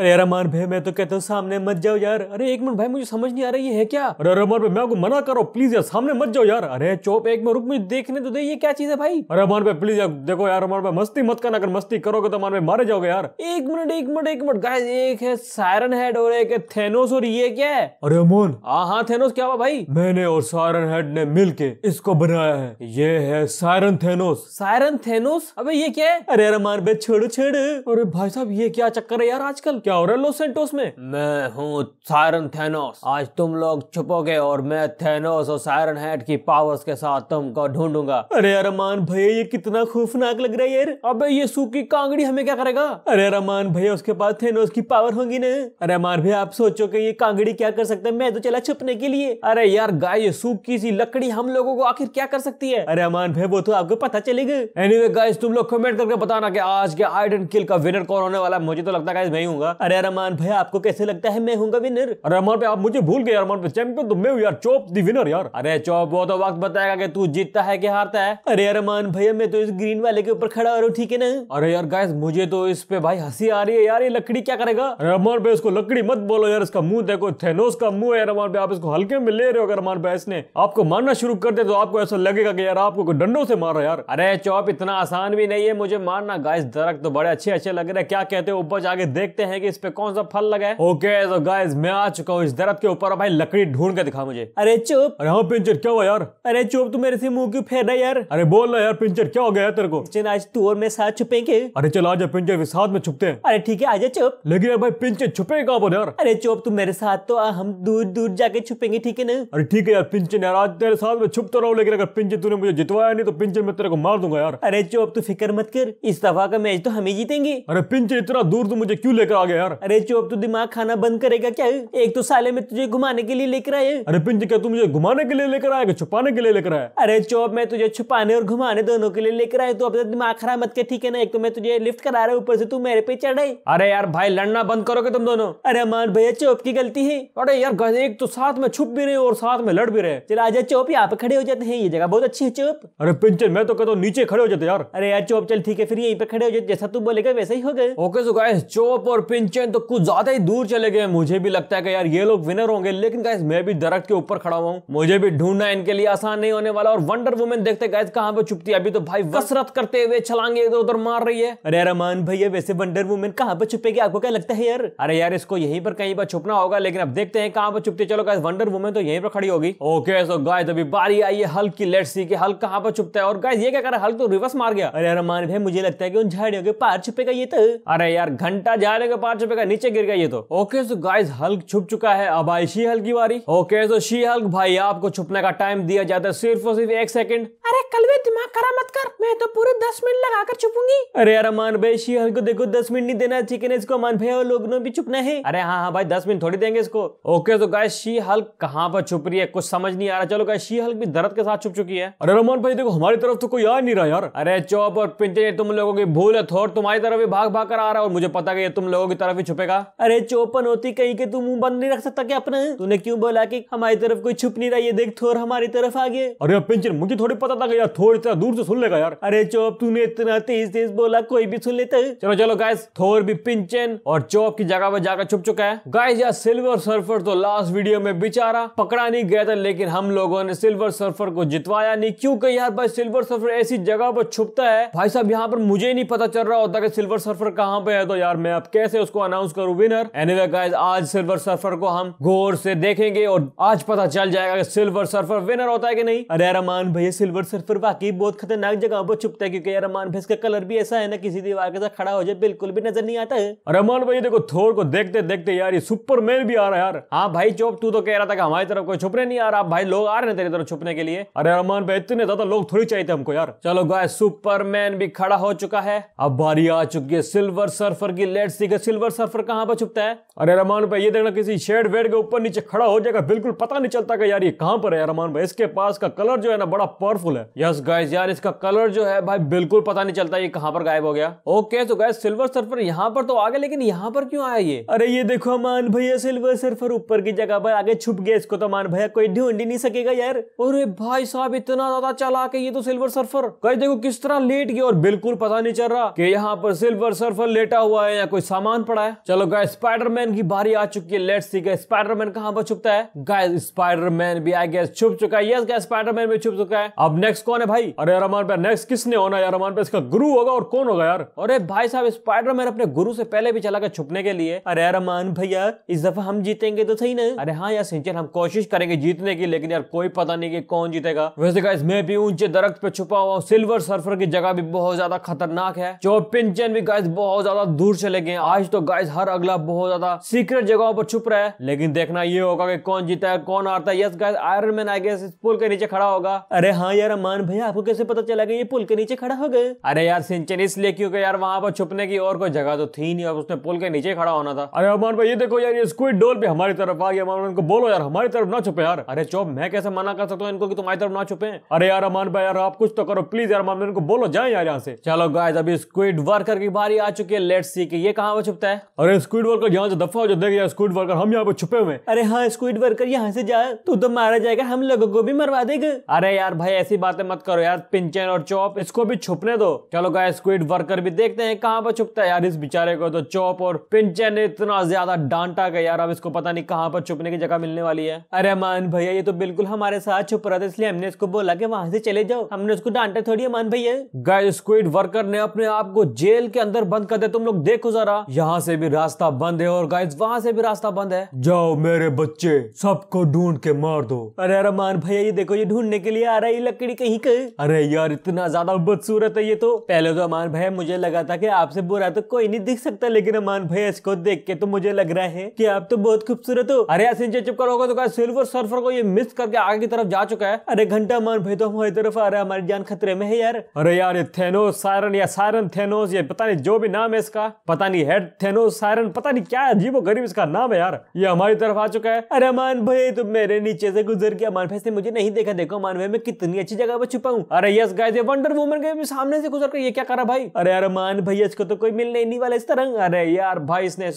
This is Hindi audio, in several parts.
अरे यार भाई मैं तो कहता हूँ सामने मत जाओ यार अरे एक मिनट भाई मुझे समझ नहीं आ रही है क्या अरे अरे भाई मैं आपको मना करो प्लीज यार सामने मत जाओ यार अरे चौप एक मिनट रुक मुझे देखने तो दे ये क्या चीज है भाई अरे अमान भाई प्लीज यार देखो यार अमान भाई मस्ती मत करना अगर मस्ती करोगे तो मान भाई मारे जाओगे यार एक मिनट एक मिनट एक मिनट गाइस एक है सायरन हेड और एक है थेनोस और ये क्या है अरे अमोन हाँ हाँ थेनोस क्या हुआ भाई मैंने और सायरन हेड ने के इसको बनाया है ये है सायरन थेनोस सायरन थेनोस अबे ये क्या है अरे अरे अमान भाई छेड़ छेड़ अरे भाई साहब ये क्या चक्कर है यार आजकल क्या हो रहा है लॉस में मैं हूँ सायरन थेनोस आज तुम लोग छुपोगे और मैं थेनोस और सायरन हेड की पावर्स के साथ तुमको ढूंढूंगा अरे अरमान भैया ये कितना खूफनाक लग रहा है यार अबे ये सूखी कांगड़ी हमें क्या करेगा अरे अरमान भैया उसके पास थेनोस की पावर होगी ना अरे अरमान भैया आप सोचो की ये कांगड़ी क्या कर सकते मैं तो चला छुपने के लिए अरे यार गाय ये सूखी सी लकड़ी हम लोगों को आखिर क्या कर सकती है अरे अरमान भैया वो तो आपको पता चलेगा एनी anyway, तुम लोग कमेंट करके बताना की आज के आइडन किल का विनर कौन होने वाला है मुझे तो लगता है मैं ही हूँ अरे रमान भैया आपको कैसे लगता है मैं हूँ विनर अरे रमान पे आप मुझे भूल गए रमान पे चैंपियन तो मैं यार चौप दी विनर यार अरे चौप वो तो वक्त बताएगा कि तू जीतता है कि हारता है अरे रमान भैया मैं तो इस ग्रीन वाले के ऊपर खड़ा हो रहा हूँ ठीक है ना अरे यार गाइस मुझे तो इस पे भाई हंसी आ रही है यार ये लकड़ी क्या करेगा रमान पे इसको लकड़ी मत बोलो यार इसका मुंह देखो थेनोस का मुंह है रमान पे आप इसको हल्के में ले रहे हो रमान भाई इसने आपको मारना शुरू कर दे तो आपको ऐसा लगेगा कि यार आपको डंडो से मारो यार अरे चौप इतना आसान भी नहीं है मुझे मारना गाइस दरक तो बड़े अच्छे अच्छे लग रहे हैं क्या कहते हो ऊपर जाके देखते हैं कि इस पे कौन सा फल लगा है ओके तो गाइस मैं आ चुका हूँ इस दरत के ऊपर भाई लकड़ी ढूंढ के दिखा मुझे अरे चुप अरे हाँ पिंचर क्या हुआ यार अरे चुप तू मेरे से मुंह क्यों फेर रहा है यार अरे बोल रहा यार पिंचर क्या हो गया तेरे को चिन आज तू और मैं साथ छुपेंगे अरे चल आज पिंचर के साथ में छुपते हैं अरे ठीक है आज चुप लेकिन भाई पिंचर छुपे कहा बोल यार अरे चुप तू मेरे साथ तो हम दूर दूर जाके छुपेंगे ठीक है ना अरे ठीक है यार पिंचर यार आज तेरे साथ में छुपता रहा लेकिन अगर पिंचर तूने मुझे जितवाया नहीं तो पिंचर मैं तेरे को मार दूंगा यार अरे चुप तू फिक्र मत कर इस दफा का मैच तो हम ही जीतेंगे अरे पिंचर इतना दूर तू मुझे क्यों लेकर आ गया यार अरे चुप तू दिमाग खाना बंद करेगा क्या एक तो साले में तुझे घुमाने के लिए लेकर आए अरे पिंज क्या तू मुझे घुमाने के लिए लेकर आएगा छुपाने के लिए लेकर आया अरे चुप मैं तुझे छुपाने और घुमाने दोनों के लिए लेकर आया तू अपना दिमाग खराब मत के ठीक है ना एक तो मैं तुझे लिफ्ट करा रहा ऊपर से तू मेरे पे चढ़ाई अरे यार भाई लड़ना बंद करोगे तुम दोनों अरे मान भैया चौप की गलती है अरे यार एक तो साथ में छुप भी रहे और साथ में लड़ भी रहे चल आजा चौप यहाँ पे खड़े हो जाते हैं ये जगह बहुत अच्छी है चौप अरे पिंचन मैं तो कहता हूँ नीचे खड़े हो जाते यार अरे यार चौप चल ठीक है फिर यहीं पे खड़े हो जाते जैसा तू बोलेगा वैसा ही हो गए ओके सो गाइस चौप और पिंच इंचन तो कुछ ज्यादा ही दूर चले गए मुझे भी लगता है कि यार ये लोग विनर होंगे लेकिन गाइज मैं भी दरख्त के ऊपर खड़ा हुआ हूँ मुझे भी ढूंढना इनके लिए आसान नहीं होने वाला और वंडर वुमेन देखते गाइज कहाँ पे छुपती है अभी तो भाई कसरत करते हुए छलांगे इधर उधर मार रही है अरे रमान भैया वैसे वंडर वुमेन कहाँ पर छुपेगी आपको क्या लगता है यार अरे यार इसको यहीं पर कहीं पर छुपना होगा लेकिन अब देखते हैं कहाँ पर छुपती चलो गाइज वंडर वुमेन तो यहीं पर खड़ी होगी ओके सो गाइज अभी बारी आई है हल्क की लेट सी के हल्क कहाँ पर छुपता है और गाइज ये क्या कर हल्क तो रिवर्स मार गया अरे रमान भाई मुझे लगता है कि उन झाड़ियों के पार छुपेगा ये तो अरे यार घंटा झाड़ियों के पार पांच रुपए का नीचे गिर गया ये तो ओके सो गाइज हल्क छुप चुका है अब आई शी हल्क की बारी ओके सो शी हल्क भाई आपको छुपने का टाइम दिया जाता है सिर्फ और सिर्फ एक सेकंड अरे कल वे दिमाग खराब मत कर मैं तो पूरे दस मिनट लगाकर छुपूंगी अरे यार मान भाई शी हल्क को देखो दस मिनट नहीं देना ठीक है इसको मान भाई और लोग भी छुपना है अरे हाँ हाँ भाई दस मिनट थोड़ी देंगे इसको okay so guys she Hulk कहाँ पर छुप रही है कुछ समझ नहीं आ रहा चलो गाय शी हल्क भी दर्द के साथ छुप चुकी है अरे रमान भाई देखो हमारी तरफ तो कोई आ नहीं रहा यार अरे चौप और पिंटे तुम लोगों की भूल है थोड़ तुम्हारी तरफ भी भाग भाग कर आ रहा है और मुझे पता है तुम लोगों की तरफ ही छुपेगा अरे चौपन होती कहीं के तू मुंह बंद नहीं रख सकता क्या अपना तूने क्यों बोला कि हमारी तरफ कोई छुप नहीं रहा ये देख थोर हमारी तरफ आ गए अरे पिंचर मुझे थोड़ी पता था यार थोर इतना दूर से सुन लेगा यार अरे चौप तूने इतना तेज तेज बोला कोई भी सुन लेता है चलो चलो गाइस थोर भी पिंचन और चौप की जगह पर जाकर छुप चुका है गाइस यार सिल्वर सर्फर तो लास्ट वीडियो में बेचारा पकड़ा नहीं गया था लेकिन हम लोगों ने सिल्वर सर्फर को जितवाया नहीं क्योंकि यार भाई सिल्वर सर्फर ऐसी जगह पर छुपता है भाई साहब यहाँ पर मुझे नहीं पता चल रहा होता कि सिल्वर सर्फर कहाँ पे है तो यार मैं अब कैसे उसको अनाउंस करूं विनर एनीवे गाइस आज सिल्वर सर्फर को हम गौर से देखेंगे और आज पता चल जाएगा कि सिल्वर सर्फर विनर होता है कि नहीं अरे रमान भैया सिल्वर सर्फर बाकी बहुत खतरनाक जगह पर छुपता है क्योंकि रमान भाई का कलर भी ऐसा है ना किसी दीवार के साथ खड़ा हो जाए बिल्कुल भी नजर नहीं आता है रमान भैया देखो थोर को देखते देखते यार ये सुपरमैन भी आ रहा है यार हाँ भाई चौप तू तो कह रहा था कि हमारी तरफ कोई छुपने नहीं आ रहा भाई लोग आ रहे हैं तेरी तरफ छुपने के लिए अरे रमान भाई इतने ज्यादा लोग थोड़ी चाहिए हमको यार चलो गाय सुपरमैन भी खड़ा हो चुका है अब बारी आ चुकी है सिल्वर सर्फर की let see Silver Silver Surfer कहां पर छुपता है अरे रहमान भाई ये देखना किसी शेड वेड के ऊपर नीचे खड़ा हो जाएगा बिल्कुल पता नहीं चलता यार ये कहां पर है रहमान भाई इसके पास का कलर जो है ना बड़ा पावरफुल है यस गाइस यार इसका कलर जो है भाई बिल्कुल पता नहीं चलता ये कहां पर गायब हो गया ओके तो गाय सिल्वर सर्फर यहाँ पर तो आ गया लेकिन यहाँ पर क्यों आया ये अरे ये देखो अमान भैया सिल्वर सर्फर ऊपर की जगह पर आगे छुप गया इसको तो अमान भैया कोई ढूंढ ही नहीं सकेगा यार अरे भाई साहब इतना ज्यादा चला के ये तो सिल्वर सर्फर कहीं देखो किस तरह लेट गया और बिल्कुल पता नहीं चल रहा कि यहाँ पर सिल्वर सर्फर लेटा हुआ है या कोई सामान पड़ा है चलो गाय स्पाइडरमैन की बारी आ चुकी है लेट सी गाय स्पाइडरमैन कहाँ पर छुपता है गाय स्पाइडरमैन भी आई गैस छुप चुका है यस गाय स्पाइडरमैन भी छुप चुका है अब नेक्स्ट कौन है भाई अरे यार पे नेक्स्ट किसने होना यार हमारे पे इसका गुरु होगा और कौन होगा यार अरे भाई साहब स्पाइडरमैन अपने गुरु से पहले भी चला गया छुपने के लिए अरे रमान भैया इस दफा हम जीतेंगे तो सही ना अरे हाँ यार सिंचन हम कोशिश करेंगे जीतने की लेकिन यार कोई पता नहीं की कौन जीतेगा वैसे गाय मैं भी ऊंचे दरख्त पे छुपा हुआ सिल्वर सर्फर की जगह भी बहुत ज्यादा खतरनाक है जो पिंचन भी गाय बहुत ज्यादा दूर चले गए आज तो गाइस हर अगला बहुत ज्यादा सीक्रेट जगहों पर छुप रहा है लेकिन देखना ये होगा कि कौन जीता है कौन हारता है yes guys Iron Man I guess पुल के नीचे खड़ा होगा अरे हाँ यार मान भैया आपको कैसे पता चला गया ये पुल के नीचे खड़ा हो गए अरे यार सिंचन इसलिए क्योंकि यार वहाँ पर छुपने की और कोई जगह तो थी नहीं और उसने पुल के नीचे खड़ा होना था अरे अमान भाई ये देखो यार ये स्कूल डोल पे हमारी तरफ आ गया अमान उनको बोलो यार हमारी तरफ ना छुपे यार अरे चौब मैं कैसे मना कर सकता हूँ इनको कि तुम्हारी तरफ ना छुपे अरे यार अमान भाई यार आप कुछ तो करो प्लीज यार अमान इनको बोलो जाए यार यहाँ से चलो गाय अभी स्क्विड वर्कर की बारी आ चुकी है लेट सी की ये कहाँ पर सकता है अरे स्क्विड वर्कर यहाँ से दफा हो जाते हैं स्क्विड वर्कर हम यहाँ पे छुपे हुए अरे हाँ स्क्विड वर्कर यहाँ से जाए तू तो मारा जाएगा हम लोगों को भी मरवा देगा अरे यार भाई ऐसी बातें मत करो यार पिंचन और चौप इसको भी छुपने दो चलो गाय स्क्विड वर्कर भी देखते हैं कहाँ पर छुपता है यार इस बेचारे को तो चौप और पिंचन ने इतना ज्यादा डांटा गया यार अब इसको पता नहीं कहाँ पर छुपने की जगह मिलने वाली है अरे मान भैया ये तो बिल्कुल हमारे साथ छुप रहा था इसलिए हमने इसको बोला की वहाँ से चले जाओ हमने उसको डांटा थोड़ी है मान भैया गाय स्क्विड वर्कर ने अपने आप को जेल के अंदर बंद कर दिया तुम लोग देखो जरा यहाँ यहाँ से भी रास्ता बंद है और गाइज वहाँ से भी रास्ता बंद है जाओ मेरे बच्चे सबको ढूंढ के मार दो अरे रमान भैया ये देखो ये ढूंढने के लिए आ रहा है लकड़ी कहीं कहीं अरे यार इतना ज्यादा बदसूरत है ये तो पहले तो अमान भैया मुझे लगा था की आपसे बुरा तो कोई नहीं दिख सकता लेकिन अमान भैया इसको देख के तो मुझे लग रहा है की आप तो बहुत खूबसूरत हो अरे ऐसे चुप करोगे तो सिल्वर सर्फर को ये मिस करके आगे की तरफ जा चुका है अरे घंटा अमान भाई तो हमारी तरफ आ रहा है हमारी जान खतरे में है यार अरे यार ये थेनोस सायरन या सायरन थेनोस ये पता नहीं जो भी नाम है इसका पता नहीं हेड थेनोसायरन पता नहीं क्या अजीबो गरीब इसका नाम है यार ये हमारी तरफ आ चुका है अरे मान भाई तुम मेरे नीचे से गुजर गया अमान भाई से मुझे नहीं देखा देखो मान भाई मैं कितनी अच्छी जगह पर छुपा हूँ अरे यस गाय ये वंडर वुमन गए सामने से गुजर कर ये क्या करा भाई अरे यार मान भाई इसको तो कोई मिलने नहीं वाला इस तरह अरे यार भाई इसने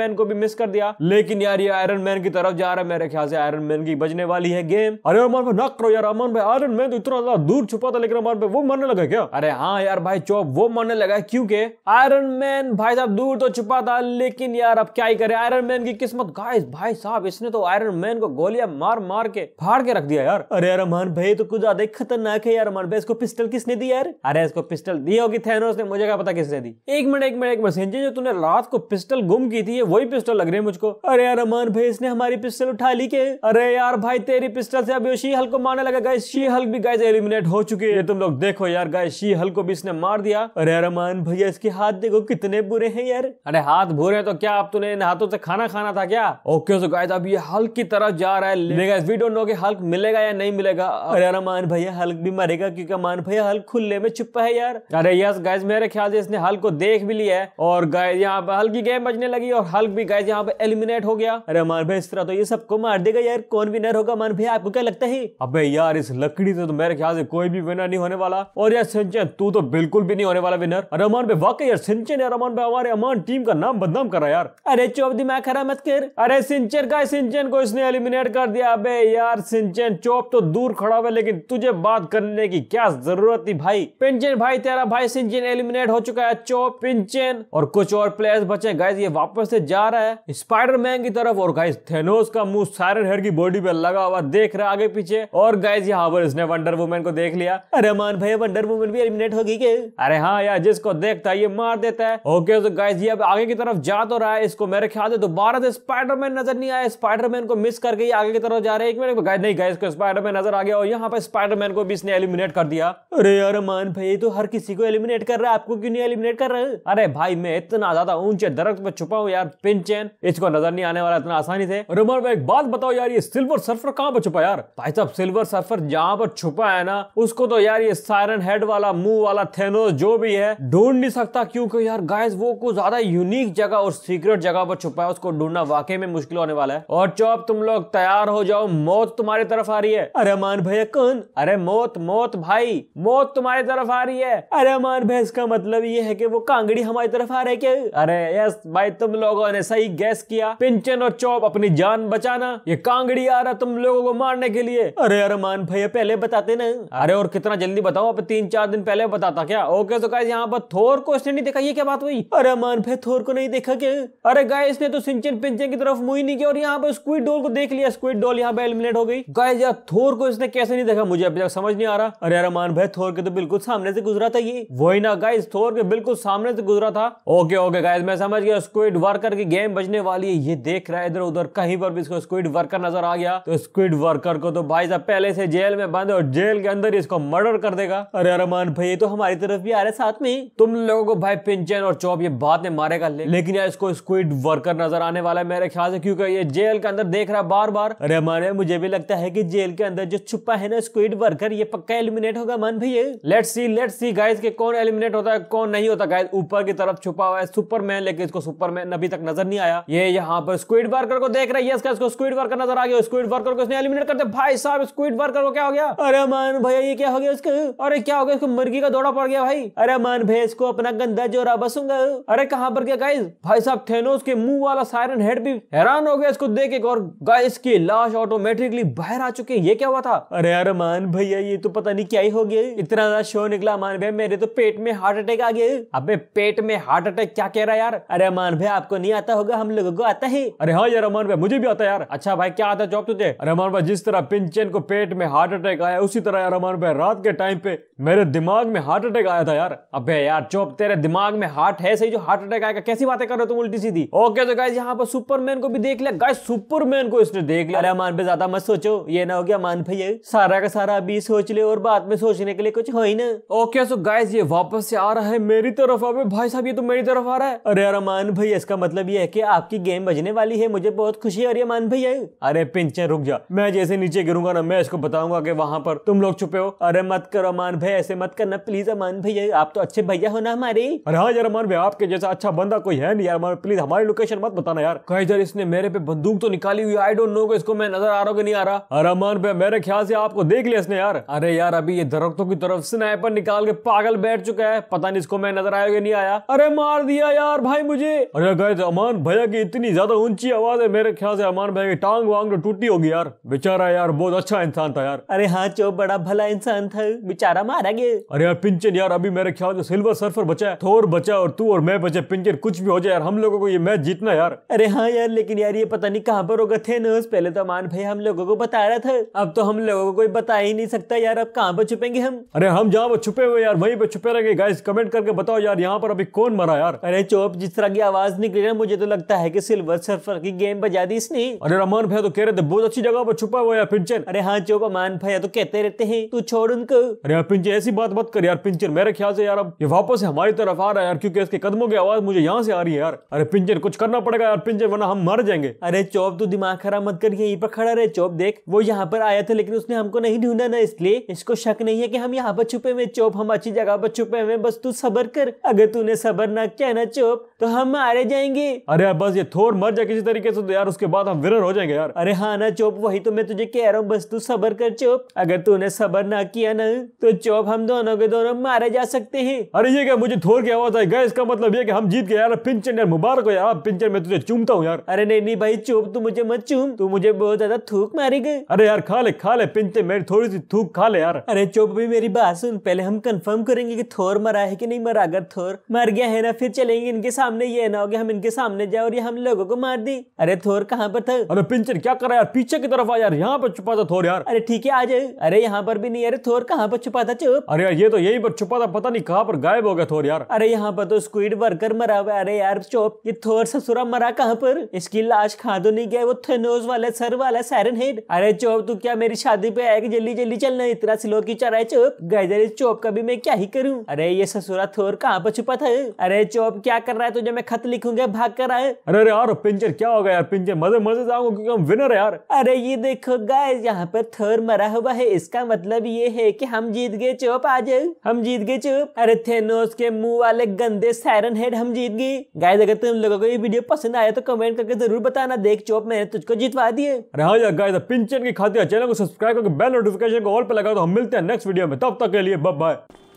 मैन को भी मिस कर दिया लेकिन यार ये आयरन मैन की तरफ जा रहा है मेरे ख्याल से आयरन मैन की बजने वाली है गेम अरे अमान भाई ना करो यार अमान भाई आयरन मैन तो इतना ज्यादा दूर छुपा था लेकिन अमान भाई वो मरने लगा क्या अरे हाँ यार भाई चौप वो मरने लगा क्योंकि आयरन मैन भाई साहब दूर तो छुपा जज्बा था लेकिन यार अब क्या ही करे आयरन मैन की किस्मत गाइस भाई साहब इसने तो आयरन मैन को गोलियां मार मार के फाड़ के रख दिया यार अरे यार अरमान भाई तो कुछ ज्यादा खतरनाक है यार अरमान भाई इसको पिस्टल किसने दी यार अरे इसको पिस्टल दी होगी थे ने मुझे क्या पता किसने दी एक मिनट एक मिनट एक मिनट संजय जो तूने रात को पिस्टल गुम की थी वही पिस्टल लग रही है मुझको अरे यार अरमान भाई इसने हमारी पिस्टल उठा ली के अरे यार भाई तेरी पिस्टल से अभी शी हल्क को मारने लगा गाइस शी हल्क भी गाइस एलिमिनेट हो चुके हैं तुम लोग देखो यार गाय शी हल्क को भी इसने मार दिया अरे अरमान भैया इसके हाथ देखो कितने बुरे हैं यार अरे तेरे हाथ भूरे हैं तो क्या आप तुमने इन हाथों से खाना खाना था क्या ओके सो गाइस अब ये हल्क की तरफ जा रहा है लेकिन वी डोंट नो कि हल्क मिलेगा या नहीं मिलेगा अरे यार मान भैया हल्क भी मरेगा क्योंकि मान भैया हल्क खुले में छुपा है यार अरे यस गाइस मेरे ख्याल से इसने हल्क को देख भी लिया है और गाइस यहाँ पे हल्की गेम बजने लगी और हल्क भी गाइस यहाँ पे एलिमिनेट हो गया अरे मान भाई इस तरह तो ये सबको मार देगा यार कौन विनर होगा मान भैया आपको क्या लगता है अब यार इस लकड़ी से तो मेरे ख्याल से कोई भी विनर नहीं होने वाला और यार सिंचन तू तो बिल्कुल भी नहीं होने वाला विनर अरे मान भाई वाकई यार सिंचन यार अमान भाई हमारे अमान टीम का नाम बदनाम कर रहा यार अरे चौप दिमाग खराब मत कर अरे सिंचन का सिंचन को इसने एलिमिनेट कर दिया अबे यार सिंचन चौप तो दूर खड़ा हुआ लेकिन तुझे बात करने की क्या जरूरत थी भाई पिंचन भाई तेरा भाई सिंचन एलिमिनेट हो चुका है चौप पिंचन और कुछ और प्लेयर्स बचे गाइज ये वापस से जा रहा है स्पाइडरमैन की तरफ और गाइज थेनोस का मुंह सारे हेड की बॉडी पे लगा हुआ देख रहा आगे पीछे और गाइज यहाँ पर इसने वंडर वुमेन को देख लिया अरे मान भाई वंडर वुमेन भी एलिमिनेट होगी अरे हाँ यार जिसको देखता है ये मार देता है ओके तो गाइस ये अब आगे आगे की तरफ जा तो रहा है इसको मेरे ख्याल से दोबारा से स्पाइडरमैन नजर नहीं आया स्पाइडरमैन को मिस करके ही आगे की तरफ जा रहे हैं एक मिनट नहीं गए को स्पाइडरमैन नजर आ गया और यहाँ पर स्पाइडरमैन को भी इसने एलिमिनेट कर दिया अरे यार मान भाई तो हर किसी को एलिमिनेट कर रहा है आपको क्यों नहीं एलिमिनेट कर रहा है अरे भाई मैं इतना ज्यादा ऊंचे दरख्त में छुपा हूँ यार पिन चैन इसको नजर नहीं आने वाला इतना आसानी से रोमर भाई एक बात बताओ यार ये सिल्वर सर्फर कहाँ पर छुपा यार भाई साहब सिल्वर सर्फर जहाँ पर छुपा है ना उसको तो यार ये सायरन हेड वाला मुंह वाला थे जो भी है ढूंढ नहीं सकता क्योंकि यार गाइस वो कुछ ज्यादा यूनिक यूनिक जगह और सीक्रेट जगह पर छुपा है उसको ढूंढना वाकई में मुश्किल होने वाला है और चौप तुम लोग तैयार हो जाओ मौत तुम्हारी तरफ आ रही है अरे मान भैया कौन अरे मौत मौत भाई मौत तुम्हारी तरफ आ रही है अरे मान भैया इसका मतलब ये है की वो कांगड़ी हमारी तरफ आ रहे क्या अरे यस भाई तुम लोगों ने सही गैस किया पिंचन और चौप अपनी जान बचाना ये कांगड़ी आ रहा तुम लोगों को मारने के लिए अरे अरमान भैया पहले बताते ना अरे और कितना जल्दी बताओ आप तीन चार दिन पहले बताता क्या ओके तो यहाँ पर थोर को इसने नहीं दिखाई क्या बात हुई अरे अरमान भैया थोर को नहीं देखा क्या अरे गाय इसने तो सिंचन पिंचन की तरफ मुंह ही नहीं किया और यहाँ पर स्क्विड डोल को देख लिया स्क्विड डोल यहाँ पे एलिमिनेट हो गई गाय यार थोर को इसने कैसे नहीं देखा मुझे अभी तक समझ नहीं आ रहा अरे यार मान भाई थोर के तो बिल्कुल सामने से गुजरा था ये वही ना गाय थोर के बिल्कुल सामने से गुजरा था ओके ओके गाय मैं समझ गया स्क्विड वर्कर की गेम बजने वाली है ये देख रहा है इधर उधर कहीं पर भी इसको स्क्विड वर्कर नजर आ गया तो स्क्विड वर्कर को तो भाई साहब पहले से जेल में बंद और जेल के अंदर इसको मर्डर कर देगा अरे अरमान भाई ये तो हमारी तरफ भी आ रहे साथ में तुम लोगों को भाई पिंचन और चौप ये बात ने मारे जाएगा लेकिन यार इसको स्क्विड वर्कर नजर आने वाला है मेरे ख्याल से क्योंकि ये जेल के अंदर देख रहा है बार बार अरे हमारे मुझे भी लगता है कि जेल के अंदर जो छुपा है ना स्क्विड वर्कर ये पक्का एलिमिनेट होगा मन भैया let see let see guys के कौन एलिमिनेट होता है कौन नहीं होता गाइज ऊपर की तरफ छुपा हुआ है सुपरमैन लेकिन इसको सुपरमैन अभी तक नजर नहीं आया ये यहाँ पर स्क्विड वर्कर को देख रहा है इसका इसको स्क्विड वर्कर नजर आ गया स्क्विड वर्कर को इसने एलिमिनेट करते भाई साहब स्क्विड वर्कर को क्या हो गया अरे मान भैया ये क्या हो गया इसको अरे क्या हो गया इसको मुर्गी का दौड़ा पड़ गया भाई अरे मान भैया इसको अपना गंदा जोरा बसूंगा अरे कहाँ पर गया गाइस भाई साहब थेनोस के मुंह वाला सायरन हेड भी हैरान हो गया इसको देख एक और गाइस की लाश ऑटोमेटिकली बाहर आ चुकी है ये क्या हुआ था अरे यार मान भैया ये तो पता नहीं क्या ही हो गया इतना ज्यादा शो निकला मान भैया मेरे तो पेट में हार्ट अटैक आ गया अब पेट में हार्ट अटैक क्या कह रहा है यार अरे मान भैया आपको नहीं आता होगा हम लोगों को आता है अरे हाँ यार अमान भाई मुझे भी आता यार अच्छा भाई क्या आता जॉब तुझे अरे अमान भाई जिस तरह पिंचन को पेट में हार्ट अटैक आया उसी तरह यार अमान भाई रात के टाइम पे मेरे दिमाग में हार्ट अटैक आया था यार अबे यार चौप तेरे दिमाग में हार्ट है सही जो हार्ट अटैक आएगा जाएगा कैसी बातें कर रहे हो तुम उल्टी सीधी ओके तो गाइज यहाँ पर सुपरमैन को भी देख लिया गाय सुपरमैन को इसने देख लिया अरे अमान पे ज्यादा मत सोचो ये ना हो गया अमान भाई सारा का सारा अभी सोच ले और बाद में सोचने के लिए कुछ हो ही ना ओके सो गाइज ये वापस से आ रहा है मेरी तरफ अभी भाई साहब ये तो मेरी तरफ आ रहा है अरे यार अमान इसका मतलब ये है की आपकी गेम बजने वाली है मुझे बहुत खुशी है अरे अमान भाई भैया अरे पिंचर रुक जा मैं जैसे नीचे गिरूंगा ना मैं इसको बताऊंगा कि वहां पर तुम लोग छुपे हो अरे मत करो अमान भाई ऐसे मत करना प्लीज अमान भैया आप तो अच्छे भैया हो ना हमारे अरे हाँ यार अमान भाई आपके जैसा अच्छा बंद बंदा कोई है नहीं यार हमारे प्लीज हमारी लोकेशन मत बताना यार काइजर इसने मेरे पे बंदूक तो निकाली हुई आई डोंट नो को इसको मैं नजर आ रहा हूँ कि नहीं आ रहा अरे अरमान पे मेरे ख्याल से आपको देख लिया इसने यार अरे यार अभी ये दरख्तों की तरफ स्नाइपर निकाल के पागल बैठ चुका है पता नहीं इसको मैं नजर आया कि नहीं आया अरे मार दिया यार भाई मुझे अरे गए अमान भैया की इतनी ज्यादा ऊंची आवाज है मेरे ख्याल से अमान भैया की टांग वांग तो टूटी होगी यार बेचारा यार बहुत अच्छा इंसान था यार अरे हाँ चो बड़ा भला इंसान था बेचारा मारा गया अरे यार पिंचन यार अभी मेरे ख्याल से सिल्वर सर्फर बचा है थोर बचा और तू और मैं बचे पिंचन कुछ भी हो जाए यार हम लोगों को ये मैच जीतना यार अरे हाँ यार लेकिन यार ये पता नहीं कहाँ पर होगा थे नर्स पहले तो मान भाई हम लोगों को बता रहा था अब तो हम लोगों को कोई बता ही नहीं सकता यार अब कहाँ पर छुपेंगे हम अरे हम जहाँ पर छुपे हुए यार वहीं पर छुपे रहेंगे गाइस कमेंट करके बताओ यार यहाँ पर अभी कौन मरा यार अरे चोप जिस तरह की आवाज निकली ना मुझे तो लगता है की सिल्वर सर्फर की गेम बजा दी इसने अरे अमान भैया तो कह रहे थे बहुत अच्छी जगह पर छुपा हुआ यार पिंचन अरे हाँ चोप अमान भैया तो कहते रहते हैं तू छोड़ उनको अरे पिंचन ऐसी बात मत कर यार पिंचन मेरे ख्याल से यार अब ये वापस हमारी तरफ आ रहा है यार क्योंकि इसके कदमों की आवाज मुझे यहाँ से आ रही है यार अरे पिंजर कुछ करना पड़ेगा यार पिंजर वरना हम मर जाएंगे अरे चौप तू दिमाग खराब मत कर यहीं पर खड़ा रहे चौप देख वो यहाँ पर आया था लेकिन उसने हमको नहीं ढूंढा ना इसलिए इसको शक नहीं है की हम यहाँ पर छुपे हुए चौप हम अच्छी जगह पर छुपे हुए बस तू सबर कर अगर ने सबर ना किया ना चौप तो हम मारे जाएंगे अरे बस ये थोर मर जाए किसी तरीके से तो यार उसके बाद हम विरर हो जाएंगे यार अरे हाँ ना चौप वही तो मैं तुझे कह रहा हूँ बस तू सबर कर चौप अगर तूने सबर ना किया ना तो चौप हम दोनों के दोनों मारे जा सकते हैं अरे ये क्या मुझे थोर की आवाज आई गए इसका मतलब ये कि हम जीत गए यार पिंचन यार मुबारक हो यार पिंचन मैं तुझे चूमता हूँ यार अरे नहीं नहीं भाई चुप तू मुझे मत चूम तू मुझे बहुत ज्यादा थूक मारी गई अरे यार खा ले खा ले पिंचन मेरी थोड़ी सी थूक खा ले यार अरे चुप भी मेरी बात सुन पहले हम कंफर्म करेंगे कि थोर मरा है कि नहीं मरा अगर थोर मर गया है ना फिर चलेंगे इनके सामने ये ना हो गया हम इनके सामने जाए और ये हम लोगों को मार दी अरे थोर कहाँ पर था अरे पिंचन क्या करा यार पीछे की तरफ आ यार यहाँ पर छुपा था थोर यार अरे ठीक है आ जाए अरे यहाँ पर भी नहीं अरे थोर कहाँ पर छुपा था चुप अरे यार ये तो यही पर छुपा था पता नहीं कहाँ पर गायब हो गया थोर यार अरे यहाँ पर तो स्क्विड वर्कर मरा हुआ अरे यार चोप ये थोर ससुरा मरा कहाँ पर इसकी लाश खादो तो नहीं गया वो थनोज वाले सर वाला सैरन हेड अरे चोप तू क्या मेरी शादी पे आएगी जल्दी जल्दी चलना इतना सिलो की चराय चोप गजर इस चोप का भी मैं क्या ही करूँ अरे ये ससुरा थोर कहाँ पर छुपा था अरे चोप क्या कर रहा है तुझे मैं खत लिखूंगा भाग कर आए अरे अरे यार पिंजर क्या हो गया यार पिंजर मजे मजे जाऊंगा क्योंकि हम विनर है यार अरे ये देखो गाय यहाँ पर थोर मरा हुआ है इसका मतलब ये है कि हम जीत गए चोप आ जाओ हम जीत गए चोप अरे थे के मुंह वाले गंदे सैरन हेड हम जीत जीत गई गाइस अगर तुम लोगों को ये वीडियो पसंद आया तो कमेंट करके जरूर बताना देख चोप मैंने तुझको जीतवा दिए गाइस हाँ पिंचन की खातिर चैनल को सब्सक्राइब करके बेल नोटिफिकेशन को ऑल पे लगा तो हम मिलते हैं नेक्स्ट वीडियो में तब तक के लिए बाय बाय